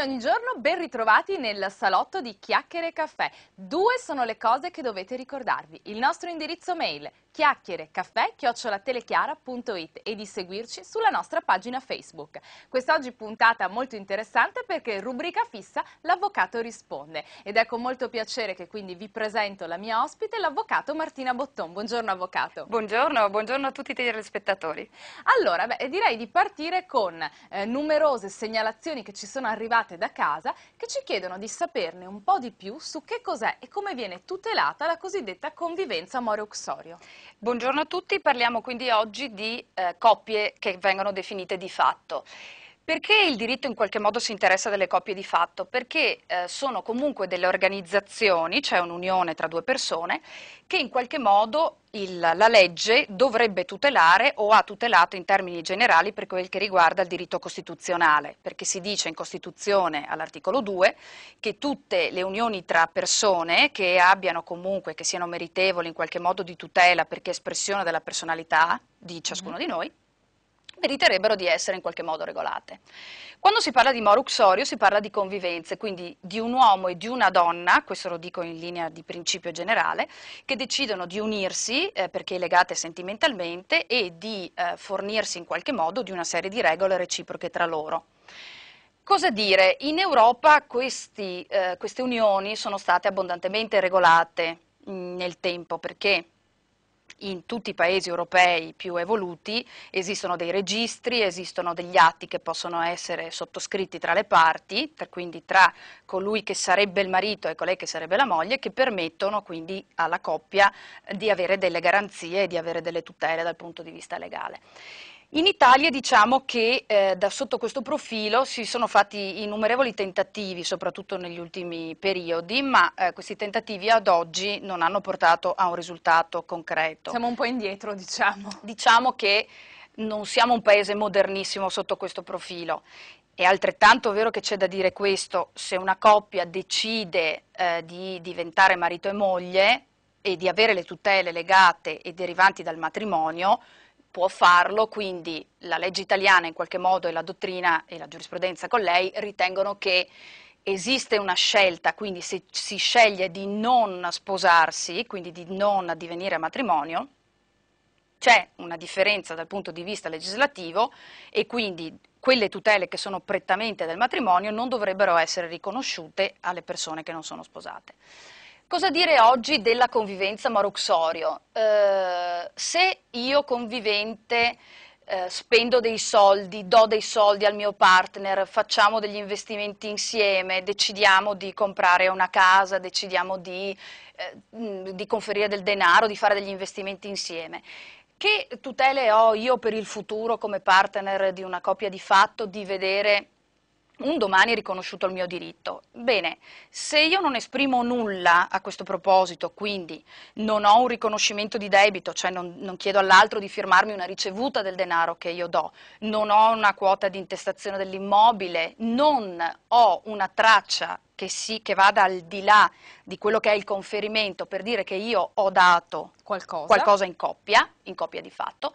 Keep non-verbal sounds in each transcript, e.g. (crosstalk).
come ogni giorno, ben ritrovati nel salotto di Chiacchiere e Caffè. Due sono le cose che dovete ricordarvi. Il nostro indirizzo mail chiacchierecaffè.it e di seguirci sulla nostra pagina Facebook. Quest'oggi puntata molto interessante perché rubrica fissa l'avvocato risponde ed è con ecco molto piacere che quindi vi presento la mia ospite, l'avvocato Martina Botton. Buongiorno avvocato. Buongiorno, buongiorno a tutti i telespettatori. Allora, beh, direi di partire con eh, numerose segnalazioni che ci sono arrivate arrivate da casa che ci chiedono di saperne un po' di più su che cos'è e come viene tutelata la cosiddetta convivenza moro-uxorio. Buongiorno a tutti, parliamo quindi oggi di eh, coppie che vengono definite di fatto. Perché il diritto in qualche modo si interessa delle coppie di fatto? Perché eh, sono comunque delle organizzazioni, cioè un'unione tra due persone, che in qualche modo il, la legge dovrebbe tutelare o ha tutelato in termini generali per quel che riguarda il diritto costituzionale, perché si dice in Costituzione all'articolo 2 che tutte le unioni tra persone che abbiano comunque, che siano meritevoli in qualche modo di tutela perché espressione della personalità di ciascuno mm. di noi, meriterebbero di essere in qualche modo regolate. Quando si parla di moruxorio si parla di convivenze, quindi di un uomo e di una donna, questo lo dico in linea di principio generale, che decidono di unirsi eh, perché legate sentimentalmente e di eh, fornirsi in qualche modo di una serie di regole reciproche tra loro. Cosa dire? In Europa questi, eh, queste unioni sono state abbondantemente regolate mh, mm, nel tempo perché in tutti i paesi europei più evoluti esistono dei registri, esistono degli atti che possono essere sottoscritti tra le parti, tra, quindi tra colui che sarebbe il marito e colei che sarebbe la moglie, che permettono quindi alla coppia di avere delle garanzie e di avere delle tutele dal punto di vista legale. In Italia diciamo che eh, da sotto questo profilo si sono fatti innumerevoli tentativi, soprattutto negli ultimi periodi, ma eh, questi tentativi ad oggi non hanno portato a un risultato concreto. Siamo un po' indietro, diciamo. Diciamo che non siamo un paese modernissimo sotto questo profilo. È altrettanto vero che c'è da dire questo, se una coppia decide eh, di diventare marito e moglie e di avere le tutele legate e derivanti dal matrimonio, può farlo, quindi la legge italiana in qualche modo e la dottrina e la giurisprudenza con lei ritengono che esiste una scelta, quindi se si sceglie di non sposarsi, quindi di non divenire a matrimonio, c'è una differenza dal punto di vista legislativo e quindi quelle tutele che sono prettamente del matrimonio non dovrebbero essere riconosciute alle persone che non sono sposate. Cosa dire oggi della convivenza Maruxorio? Eh, se io convivente eh, spendo dei soldi, do dei soldi al mio partner, facciamo degli investimenti insieme, decidiamo di comprare una casa, decidiamo di, eh, di conferire del denaro, di fare degli investimenti insieme, che tutele ho io per il futuro come partner di una coppia di fatto di vedere un domani è riconosciuto il mio diritto. Bene, se io non esprimo nulla a questo proposito, quindi non ho un riconoscimento di debito, cioè non, non chiedo all'altro di firmarmi una ricevuta del denaro che io do, non ho una quota di intestazione dell'immobile, non ho una traccia che, si, che, vada al di là di quello che è il conferimento per dire che io ho dato qualcosa, qualcosa in coppia, in coppia di fatto,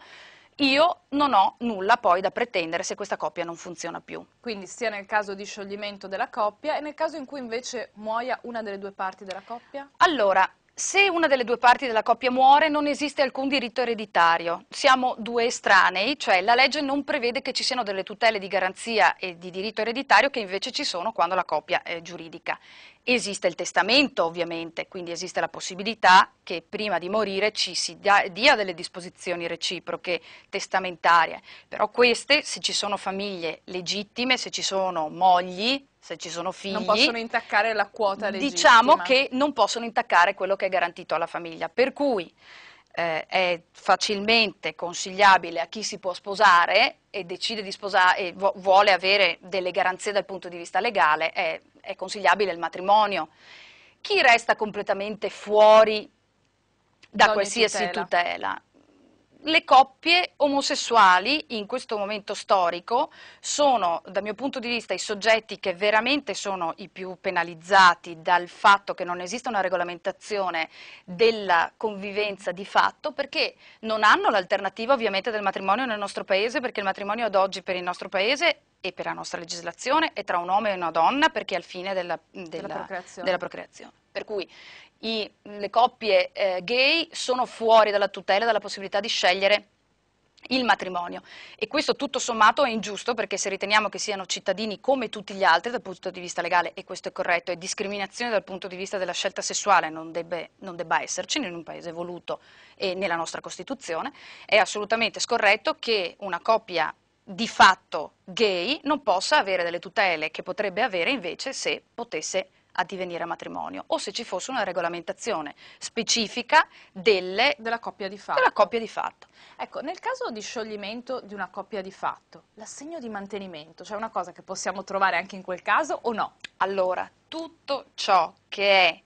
io non ho nulla poi da pretendere se questa coppia non funziona più. Quindi sia nel caso di scioglimento della coppia e nel caso in cui invece muoia una delle due parti della coppia? Allora, se una delle due parti della coppia muore non esiste alcun diritto ereditario, siamo due estranei, cioè la legge non prevede che ci siano delle tutele di garanzia e di diritto ereditario che invece ci sono quando la coppia è giuridica. Esiste il testamento ovviamente, quindi esiste la possibilità che prima di morire ci si dia delle disposizioni reciproche testamentarie, però queste se ci sono famiglie legittime, se ci sono mogli, se ci sono figli... Non possono intaccare la quota diciamo legittima. Diciamo che non possono intaccare quello che è garantito alla famiglia, per cui eh, è facilmente consigliabile a chi si può sposare e decide di sposare e vu- vuole avere delle garanzie dal punto di vista legale, è, è consigliabile il matrimonio. Chi resta completamente fuori da qualsiasi tutela. tutela le coppie omosessuali in questo momento storico sono, dal mio punto di vista, i soggetti che veramente sono i più penalizzati dal fatto che non esista una regolamentazione della convivenza di fatto perché non hanno l'alternativa ovviamente del matrimonio nel nostro paese perché il matrimonio ad oggi per il nostro paese e per la nostra legislazione è tra un uomo e una donna perché è al fine della, della, della, procreazione. della procreazione. Per cui i, le coppie eh, gay sono fuori dalla tutela e dalla possibilità di scegliere il matrimonio e questo tutto sommato è ingiusto perché se riteniamo che siano cittadini come tutti gli altri dal punto di vista legale e questo è corretto e discriminazione dal punto di vista della scelta sessuale non, debbe, non debba esserci in un paese voluto e nella nostra Costituzione è assolutamente scorretto che una coppia di fatto gay non possa avere delle tutele che potrebbe avere invece se potesse a divenire matrimonio o se ci fosse una regolamentazione specifica delle, della, coppia di fatto. della coppia di fatto. Ecco, nel caso di scioglimento di una coppia di fatto, l'assegno di mantenimento, cioè una cosa che possiamo trovare anche in quel caso o no? Allora, tutto ciò che è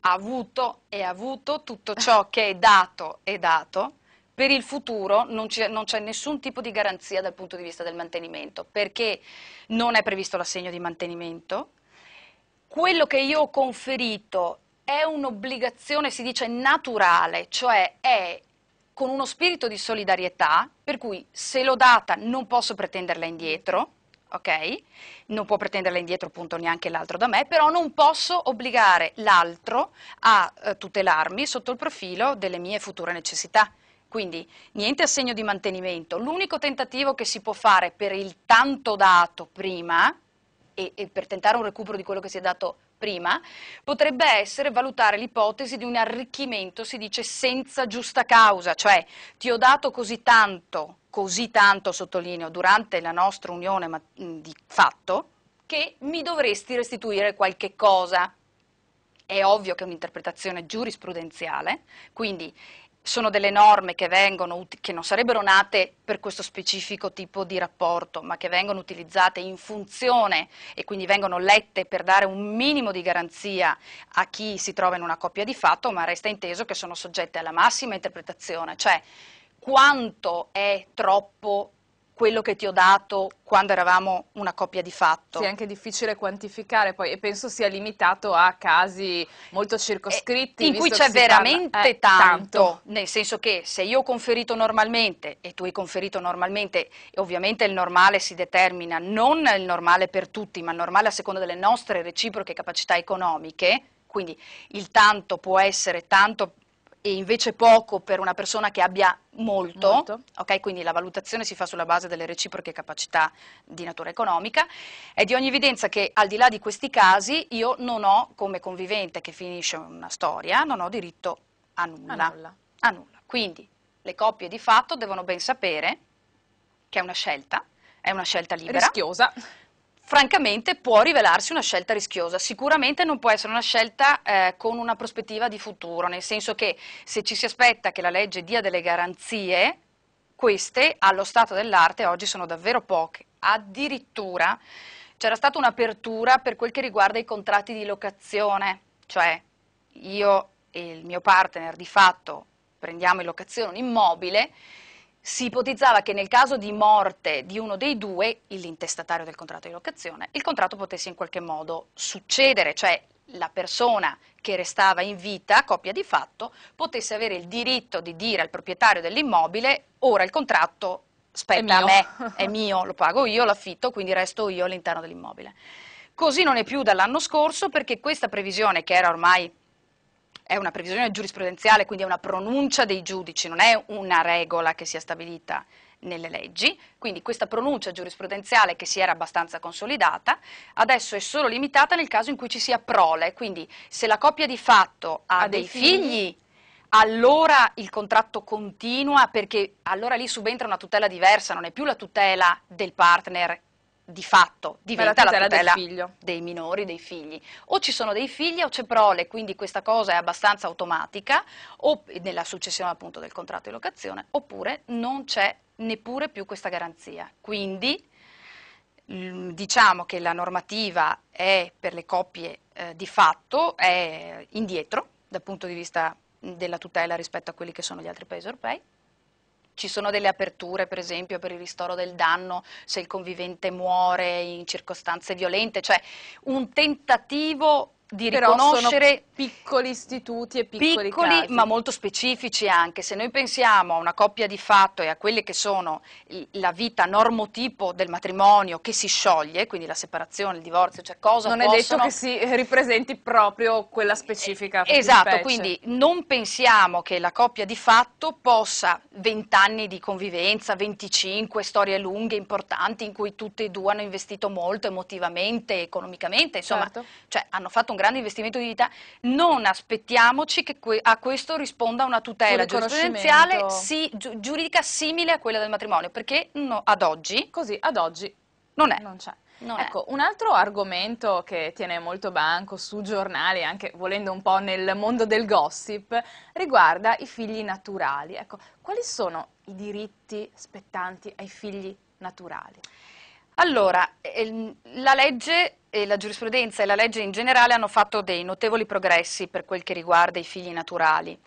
avuto è avuto, tutto ciò che è dato è dato. Per il futuro non c'è, nessun tipo di garanzia dal punto di vista del mantenimento, perché non è previsto l'assegno di mantenimento, quello che io ho conferito è un'obbligazione, si dice, naturale, cioè è con uno spirito di solidarietà, per cui se l'ho data non posso pretenderla indietro, ok? Non può pretenderla indietro appunto neanche l'altro da me, però non posso obbligare l'altro a eh, tutelarmi sotto il profilo delle mie future necessità. Quindi niente assegno di mantenimento. L'unico tentativo che si può fare per il tanto dato prima e, e per tentare un recupero di quello che si è dato prima, potrebbe essere valutare l'ipotesi di un arricchimento, si dice, senza giusta causa, cioè ti ho dato così tanto, così tanto, sottolineo, durante la nostra unione ma, di fatto, che mi dovresti restituire qualche cosa. È ovvio che è un'interpretazione giurisprudenziale, quindi sono delle norme che, vengono, che non sarebbero nate per questo specifico tipo di rapporto, ma che vengono utilizzate in funzione e quindi vengono lette per dare un minimo di garanzia a chi si trova in una coppia di fatto, ma resta inteso che sono soggette alla massima interpretazione, cioè quanto è troppo quello che ti ho dato quando eravamo una coppia di fatto. Sì, è anche difficile quantificare poi e penso sia limitato a casi molto eh, circoscritti. E in cui c'è veramente parla, eh, tanto, tanto, nel senso che se io ho conferito normalmente e tu hai conferito normalmente, e ovviamente il normale si determina non il normale per tutti, ma il normale a seconda delle nostre reciproche capacità economiche, quindi il tanto può essere tanto e invece poco per una persona che abbia molto, molto. Okay? quindi la valutazione si fa sulla base delle reciproche capacità di natura economica, è di ogni evidenza che al di là di questi casi io non ho, come convivente che finisce una storia, non ho diritto a nulla. A nulla. A nulla. Quindi le coppie di fatto devono ben sapere che è una scelta, è una scelta libera. Rischiosa francamente può rivelarsi una scelta rischiosa, sicuramente non può essere una scelta eh, con una prospettiva di futuro, nel senso che se ci si aspetta che la legge dia delle garanzie, queste allo stato dell'arte oggi sono davvero poche, addirittura c'era stata un'apertura per quel che riguarda i contratti di locazione, cioè io e il mio partner di fatto prendiamo in locazione un immobile, si ipotizzava che nel caso di morte di uno dei due, l'intestatario del contratto di locazione, il contratto potesse in qualche modo succedere, cioè la persona che restava in vita, coppia di fatto, potesse avere il diritto di dire al proprietario dell'immobile ora il contratto spetta a me, è mio, lo pago io, l'affitto, quindi resto io all'interno dell'immobile. Così non è più dall'anno scorso perché questa previsione che era ormai è una previsione giurisprudenziale, quindi è una pronuncia dei giudici, non è una regola che sia stabilita nelle leggi, quindi questa pronuncia giurisprudenziale che si era abbastanza consolidata, adesso è solo limitata nel caso in cui ci sia prole, quindi se la coppia di fatto ha, ha dei, dei figli, figli allora il contratto continua perché allora lì subentra una tutela diversa, non è più la tutela del partner di fatto diventa la tutela, la tutela dei minori, dei figli. O ci sono dei figli o c'è prole, quindi questa cosa è abbastanza automatica, o nella successione appunto del contratto di locazione, oppure non c'è neppure più questa garanzia. Quindi diciamo che la normativa è per le coppie eh, di fatto è indietro dal punto di vista della tutela rispetto a quelli che sono gli altri paesi europei. Ci sono delle aperture, per esempio, per il ristoro del danno se il convivente muore in circostanze violente, cioè un tentativo di Però riconoscere piccoli istituti e piccoli, piccoli ma molto specifici anche se noi pensiamo a una coppia di fatto e a quelle che sono la vita normotipo del matrimonio che si scioglie quindi la separazione il divorzio cioè cosa non possono... è detto che si ripresenti proprio quella specifica eh, esatto quindi non pensiamo che la coppia di fatto possa 20 anni di convivenza 25 storie lunghe importanti in cui tutti e due hanno investito molto emotivamente economicamente insomma certo. cioè hanno fatto un un grande investimento di vita, non aspettiamoci che que a questo risponda una tutela giurisprudenziale si, gi giuridica simile a quella del matrimonio, perché no, ad oggi... Così, ad oggi... Non è. Non c'è. No, ecco, eh. un altro argomento che tiene molto banco su giornali, anche volendo un po' nel mondo del gossip, riguarda i figli naturali. Ecco, quali sono i diritti spettanti ai figli naturali? Allora, eh, la legge e la giurisprudenza e la legge in generale hanno fatto dei notevoli progressi per quel che riguarda i figli naturali,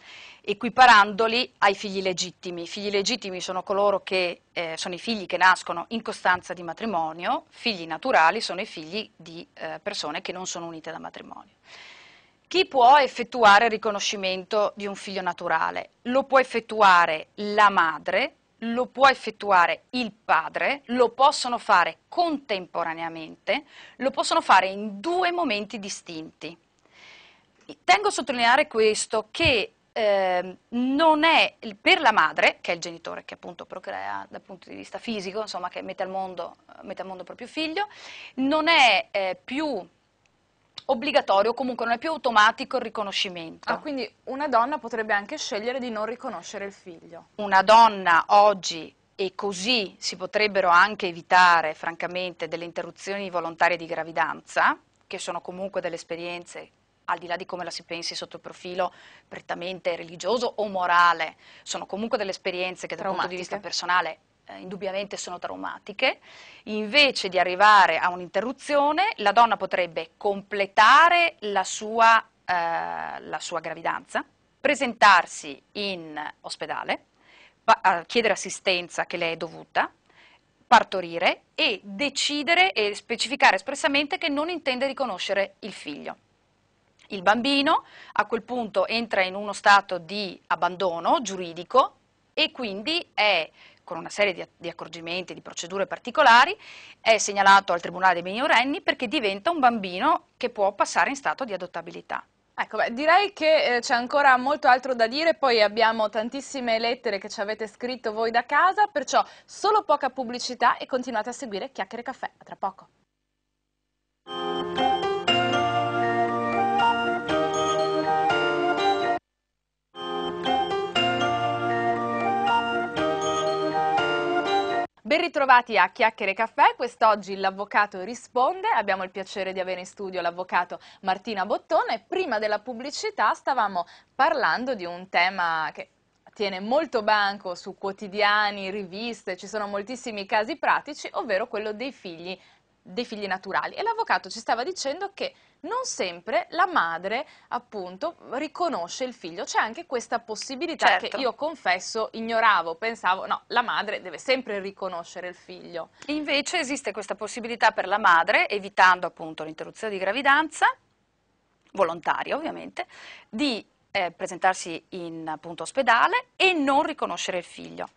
equiparandoli ai figli legittimi. I figli legittimi sono coloro che eh, sono i figli che nascono in costanza di matrimonio, figli naturali sono i figli di eh, persone che non sono unite da matrimonio. Chi può effettuare il riconoscimento di un figlio naturale? Lo può effettuare la madre lo può effettuare il padre, lo possono fare contemporaneamente, lo possono fare in due momenti distinti. Tengo a sottolineare questo che eh, non è per la madre, che è il genitore che appunto procrea dal punto di vista fisico, insomma che mette al mondo, mette al mondo proprio figlio, non è eh, più obbligatorio, comunque non è più automatico il riconoscimento. Ah, quindi una donna potrebbe anche scegliere di non riconoscere il figlio. Una donna oggi e così si potrebbero anche evitare, francamente, delle interruzioni volontarie di gravidanza, che sono comunque delle esperienze al di là di come la si pensi sotto il profilo prettamente religioso o morale, sono comunque delle esperienze che dal punto di vista personale eh, indubbiamente sono traumatiche, invece di arrivare a un'interruzione la donna potrebbe completare la sua, eh, la sua gravidanza, presentarsi in ospedale, chiedere assistenza che le è dovuta, partorire e decidere e specificare espressamente che non intende riconoscere il figlio. Il bambino a quel punto entra in uno stato di abbandono giuridico e quindi è con una serie di, di accorgimenti, di procedure particolari, è segnalato al Tribunale dei minorenni perché diventa un bambino che può passare in stato di adottabilità. Ecco, beh, direi che eh, c'è ancora molto altro da dire, poi abbiamo tantissime lettere che ci avete scritto voi da casa, perciò solo poca pubblicità e continuate a seguire Chiacchiere Caffè, a tra poco. Ben ritrovati a Chiacchiere Caffè, quest'oggi l'avvocato risponde, abbiamo il piacere di avere in studio l'avvocato Martina Bottone, prima della pubblicità stavamo parlando di un tema che tiene molto banco su quotidiani, riviste, ci sono moltissimi casi pratici, ovvero quello dei figli dei figli naturali e l'avvocato ci stava dicendo che non sempre la madre appunto riconosce il figlio, c'è anche questa possibilità certo. che io confesso ignoravo, pensavo no, la madre deve sempre riconoscere il figlio. Invece esiste questa possibilità per la madre, evitando appunto l'interruzione di gravidanza, volontaria ovviamente, di eh, presentarsi in appunto, ospedale e non riconoscere il figlio.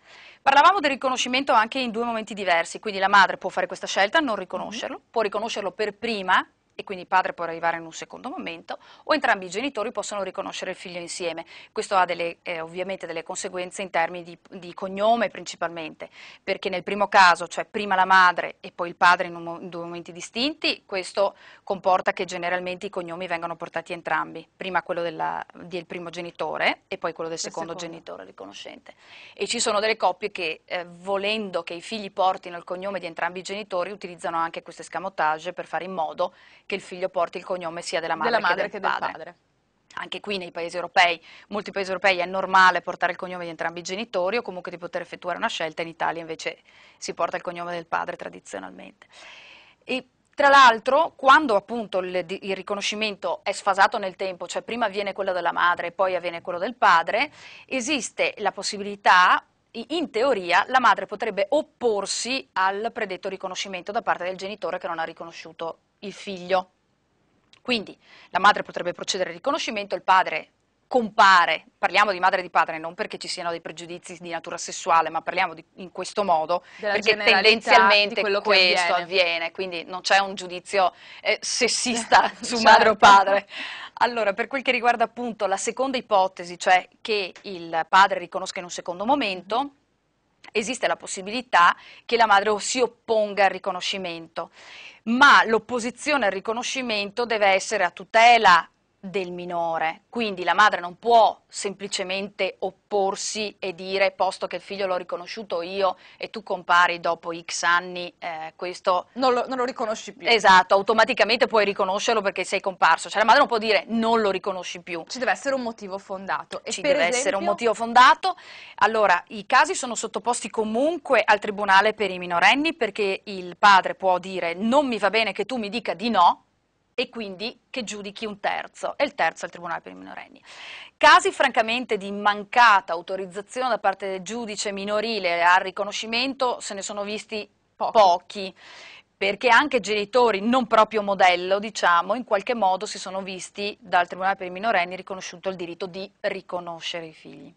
Parlavamo del riconoscimento anche in due momenti diversi, quindi la madre può fare questa scelta, non riconoscerlo, mm -hmm. può riconoscerlo per prima e quindi il padre può arrivare in un secondo momento, o entrambi i genitori possono riconoscere il figlio insieme. Questo ha delle, eh, ovviamente delle conseguenze in termini di, di, cognome principalmente, perché nel primo caso, cioè prima la madre e poi il padre in, un, in, due momenti distinti, questo comporta che generalmente i cognomi vengano portati entrambi, prima quello della, del primo genitore e poi quello del secondo, secondo, genitore riconoscente. E ci sono delle coppie che, eh, volendo che i figli portino il cognome di entrambi i genitori, utilizzano anche questo escamotage per fare in modo che il figlio porti il cognome sia della madre, della madre che del, che del padre. Anche qui nei paesi europei, molti paesi europei è normale portare il cognome di entrambi i genitori o comunque di poter effettuare una scelta, in Italia invece si porta il cognome del padre tradizionalmente. E tra l'altro, quando appunto il, il, riconoscimento è sfasato nel tempo, cioè prima avviene quello della madre e poi avviene quello del padre, esiste la possibilità, in teoria, la madre potrebbe opporsi al predetto riconoscimento da parte del genitore che non ha riconosciuto il figlio. Quindi la madre potrebbe procedere al riconoscimento, il padre compare, parliamo di madre e di padre non perché ci siano dei pregiudizi di natura sessuale, ma parliamo di, in questo modo Della perché tendenzialmente questo avviene. avviene. quindi non c'è un giudizio eh, sessista (laughs) su certo. madre o certo. padre. Allora, per quel che riguarda appunto la seconda ipotesi, cioè che il padre riconosca in un secondo momento, esiste la possibilità che la madre si opponga al riconoscimento, ma l'opposizione al riconoscimento deve essere a tutela del minore, quindi la madre non può semplicemente opporsi e dire posto che il figlio l'ho riconosciuto io e tu compari dopo x anni, eh, questo... Non lo, non lo, riconosci più. Esatto, automaticamente puoi riconoscerlo perché sei comparso, cioè la madre non può dire non lo riconosci più. Ci deve essere un motivo fondato. E Ci deve esempio... essere un motivo fondato. Allora, i casi sono sottoposti comunque al tribunale per i minorenni perché il padre può dire non mi va bene che tu mi dica di no, e quindi che giudichi un terzo, e il terzo è il Tribunale per i minorenni. Casi francamente di mancata autorizzazione da parte del giudice minorile al riconoscimento se ne sono visti pochi. pochi perché anche genitori non proprio modello, diciamo, in qualche modo si sono visti dal Tribunale per i minorenni riconosciuto il diritto di riconoscere i figli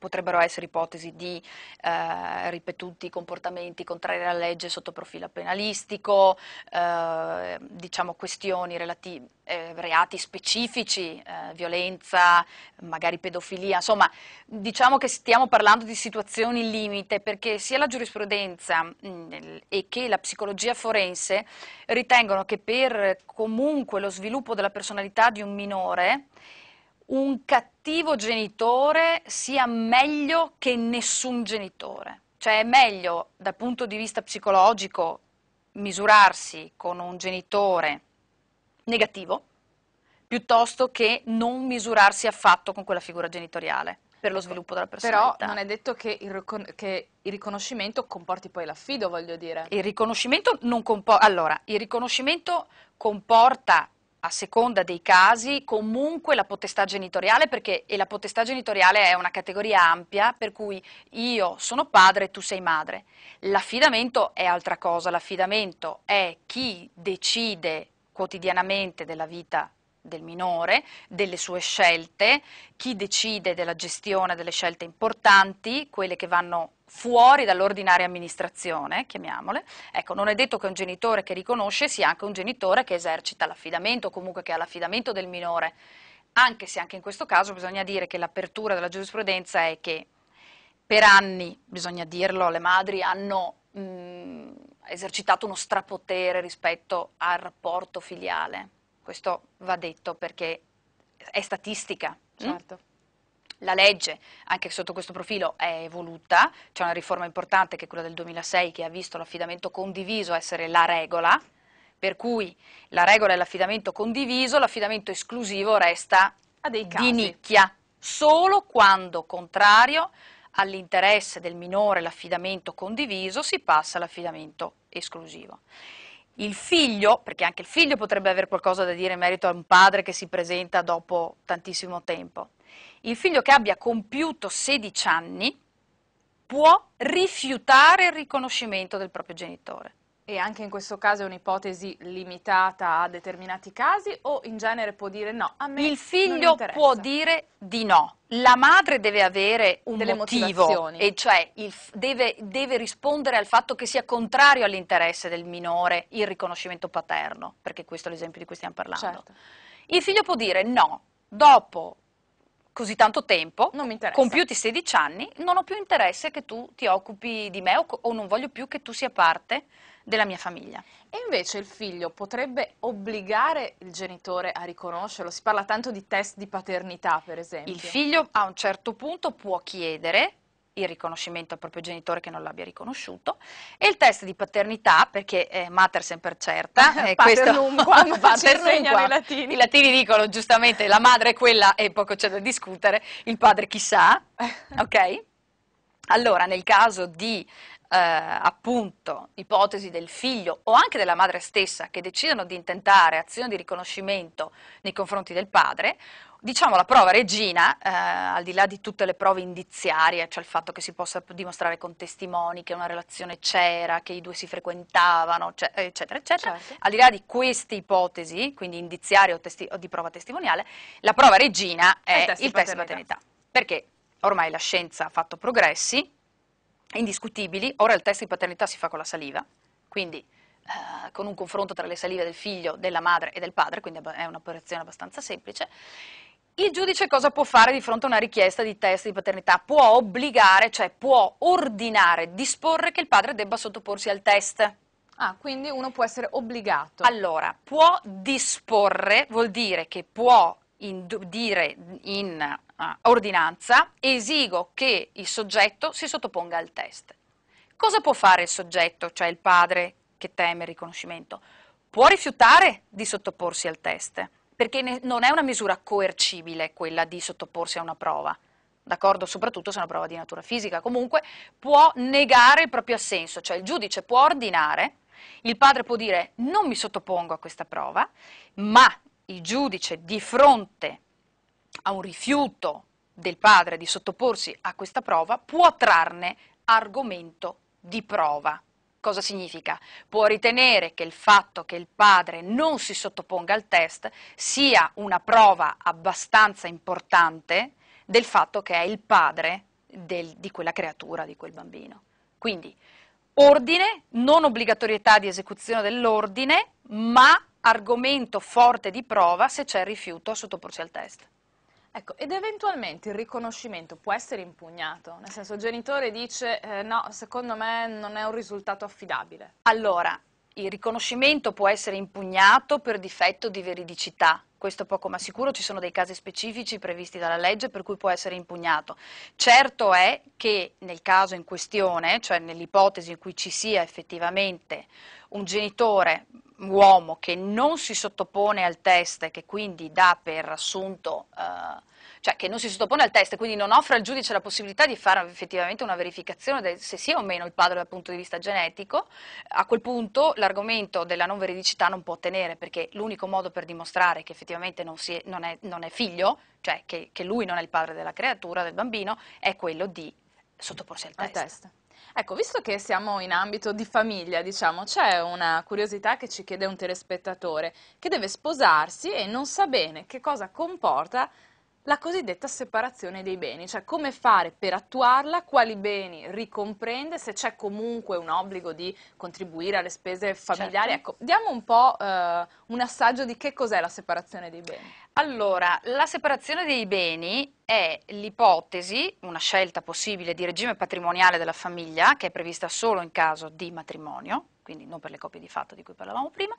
potrebbero essere ipotesi di eh, ripetuti comportamenti contrari alla legge sotto profilo penalistico, eh, diciamo questioni relative eh, reati specifici, eh, violenza, magari pedofilia, insomma diciamo che stiamo parlando di situazioni limite perché sia la giurisprudenza mh, mm, e che la psicologia forense ritengono che per comunque lo sviluppo della personalità di un minore un cattivo genitore sia meglio che nessun genitore. Cioè è meglio dal punto di vista psicologico misurarsi con un genitore negativo piuttosto che non misurarsi affatto con quella figura genitoriale per lo ecco, sviluppo della persona. Però non è detto che il, ricon- che il, riconoscimento comporti poi l'affido, voglio dire. Il riconoscimento non comporta... Allora, il riconoscimento comporta a seconda dei casi comunque la potestà genitoriale perché la potestà genitoriale è una categoria ampia per cui io sono padre e tu sei madre. L'affidamento è altra cosa, l'affidamento è chi decide quotidianamente della vita del minore, delle sue scelte, chi decide della gestione delle scelte importanti, quelle che vanno fuori dall'ordinaria amministrazione, chiamiamole. Ecco, non è detto che un genitore che riconosce sia anche un genitore che esercita l'affidamento, o comunque che ha l'affidamento del minore, anche se anche in questo caso bisogna dire che l'apertura della giurisprudenza è che per anni, bisogna dirlo, le madri hanno mh, mm, esercitato uno strapotere rispetto al rapporto filiale questo va detto perché è statistica. Mm? Certo. Mh? La legge, anche sotto questo profilo, è evoluta, c'è una riforma importante che è quella del 2006 che ha visto l'affidamento condiviso essere la regola, per cui la regola è l'affidamento condiviso, l'affidamento esclusivo resta di nicchia, solo quando contrario all'interesse del minore l'affidamento condiviso si passa all'affidamento esclusivo il figlio, perché anche il figlio potrebbe avere qualcosa da dire in merito a un padre che si presenta dopo tantissimo tempo, il figlio che abbia compiuto 16 anni può rifiutare il riconoscimento del proprio genitore. E anche in questo caso è un'ipotesi limitata a determinati casi o in genere può dire no? A me Il figlio può dire di no. La madre deve avere un Delle motivo, e cioè deve, deve, rispondere al fatto che sia contrario all'interesse del minore il riconoscimento paterno, perché questo è l'esempio di cui stiamo parlando. Certo. Il figlio può dire no, dopo così tanto tempo, compiuti 16 anni, non ho più interesse che tu ti occupi di me o, o non voglio più che tu sia parte della mia famiglia. E invece il figlio potrebbe obbligare il genitore a riconoscerlo? Si parla tanto di test di paternità, per esempio. Il figlio a un certo punto può chiedere il riconoscimento al proprio genitore che non l'abbia riconosciuto e il test di paternità perché è mater sempre certa (laughs) e questo numquam, (laughs) paternumquam i latini. i latini dicono giustamente la madre è quella e poco c'è da discutere il padre chissà (laughs) ok allora nel caso di eh, appunto ipotesi del figlio o anche della madre stessa che decidano di intentare azioni di riconoscimento nei confronti del padre, diciamo la prova regina, eh, al di là di tutte le prove indiziarie, cioè il fatto che si possa dimostrare con testimoni che una relazione c'era, che i due si frequentavano, cioè, eccetera, eccetera, certo. al di là di queste ipotesi, quindi indiziarie o, o, di prova testimoniale, la prova regina è, il test, il test paternità. Perché ormai la scienza ha fatto progressi, indiscutibili, ora il test di paternità si fa con la saliva, quindi eh, con un confronto tra le salive del figlio, della madre e del padre, quindi è un'operazione abbastanza semplice. Il giudice cosa può fare di fronte a una richiesta di test di paternità? Può obbligare, cioè può ordinare, disporre che il padre debba sottoporsi al test. Ah, quindi uno può essere obbligato. Allora, può disporre vuol dire che può in, dire in uh, ordinanza, esigo che il soggetto si sottoponga al test. Cosa può fare il soggetto, cioè il padre che teme il riconoscimento? Può rifiutare di sottoporsi al test, perché ne, non è una misura coercibile quella di sottoporsi a una prova, d'accordo? Soprattutto se è una prova di natura fisica. Comunque può negare il proprio assenso, cioè il giudice può ordinare il padre può dire non mi sottopongo a questa prova, ma il giudice di fronte a un rifiuto del padre di sottoporsi a questa prova può trarne argomento di prova. Cosa significa? Può ritenere che il fatto che il padre non si sottoponga al test sia una prova abbastanza importante del fatto che è il padre del, di quella creatura, di quel bambino. Quindi ordine, non obbligatorietà di esecuzione dell'ordine, ma argomento forte di prova se c'è rifiuto a sottoporsi al test. Ecco, ed eventualmente il riconoscimento può essere impugnato? Nel senso, il genitore dice eh, no, secondo me non è un risultato affidabile. Allora, il riconoscimento può essere impugnato per difetto di veridicità, questo poco ma sicuro, ci sono dei casi specifici previsti dalla legge per cui può essere impugnato. Certo è che nel caso in questione, cioè nell'ipotesi in cui ci sia effettivamente un genitore uomo che non si sottopone al test e che quindi dà per assunto eh, cioè che non si sottopone al test, quindi non offre al giudice la possibilità di fare effettivamente una verificazione se sia o meno il padre dal punto di vista genetico, a quel punto l'argomento della non veridicità non può tenere, perché l'unico modo per dimostrare che effettivamente non, è, non è, non è figlio, cioè che, che, lui non è il padre della creatura, del bambino, è quello di sottoporsi al, al test. test. Ecco, visto che siamo in ambito di famiglia, diciamo, c'è una curiosità che ci chiede un telespettatore che deve sposarsi e non sa bene che cosa comporta la cosiddetta separazione dei beni, cioè come fare per attuarla, quali beni ricomprende, se c'è comunque un obbligo di contribuire alle spese familiari. Certo. Ecco, diamo un po' eh, un assaggio di che cos'è la separazione dei beni. Allora, la separazione dei beni è l'ipotesi, una scelta possibile di regime patrimoniale della famiglia che è prevista solo in caso di matrimonio, quindi non per le coppie di fatto di cui parlavamo prima,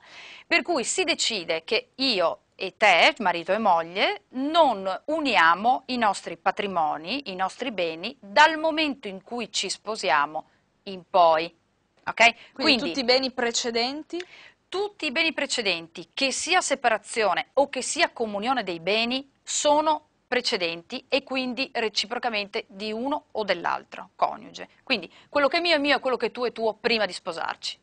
per cui si decide che io e te, marito e moglie, non uniamo i nostri patrimoni, i nostri beni, dal momento in cui ci sposiamo in poi. Okay? Quindi, quindi tutti i beni precedenti? Tutti i beni precedenti, che sia separazione o che sia comunione dei beni, sono precedenti e quindi reciprocamente di uno o dell'altro coniuge. Quindi quello che è mio è mio e quello che è tuo è tuo prima di sposarci.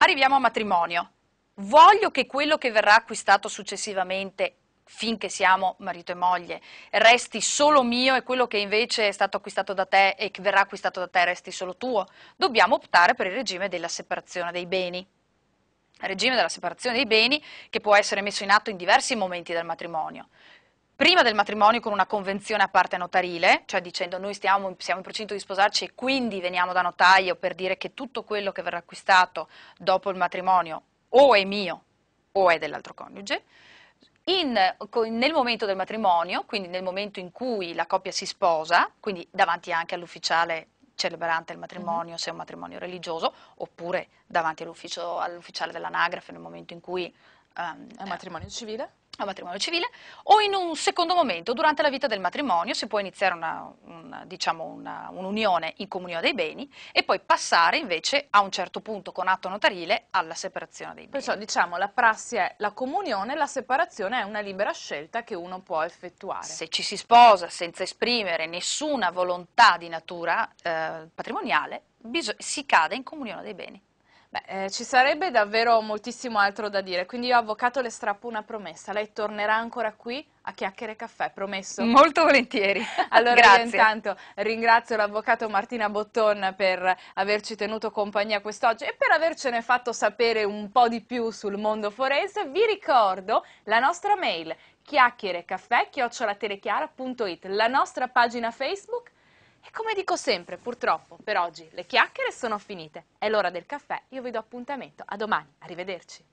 Arriviamo a matrimonio. Voglio che quello che verrà acquistato successivamente finché siamo marito e moglie, resti solo mio e quello che invece è stato acquistato da te e che verrà acquistato da te resti solo tuo. Dobbiamo optare per il regime della separazione dei beni. Il regime della separazione dei beni che può essere messo in atto in diversi momenti del matrimonio prima del matrimonio con una convenzione a parte notarile, cioè dicendo noi stiamo, siamo in procinto di sposarci e quindi veniamo da notaio per dire che tutto quello che verrà acquistato dopo il matrimonio o è mio o è dell'altro coniuge. In, nel momento del matrimonio, quindi nel momento in cui la coppia si sposa, quindi davanti anche all'ufficiale celebrante il matrimonio, uh-huh. se è un matrimonio religioso, oppure davanti all'ufficiale dell'anagrafe nel momento in cui... Um, è un matrimonio civile? al matrimonio civile o in un secondo momento durante la vita del matrimonio si può iniziare una, una, diciamo una, un'unione in comunione dei beni e poi passare invece a un certo punto con atto notarile alla separazione dei beni. Perciò diciamo la prassi è la comunione, la separazione è una libera scelta che uno può effettuare. Se ci si sposa senza esprimere nessuna volontà di natura eh, patrimoniale si cade in comunione dei beni. Beh, eh, ci sarebbe davvero moltissimo altro da dire, quindi io avvocato le strappo una promessa, lei tornerà ancora qui a chiacchiere caffè, promesso? Molto volentieri, (laughs) Allora io intanto ringrazio l'avvocato Martina Botton per averci tenuto compagnia quest'oggi e per avercene fatto sapere un po' di più sul mondo forense, vi ricordo la nostra mail chiacchiere chiocciolaterechiara.it, la nostra pagina Facebook e come dico sempre, purtroppo, per oggi le chiacchiere sono finite. È l'ora del caffè, io vi do appuntamento a domani. Arrivederci.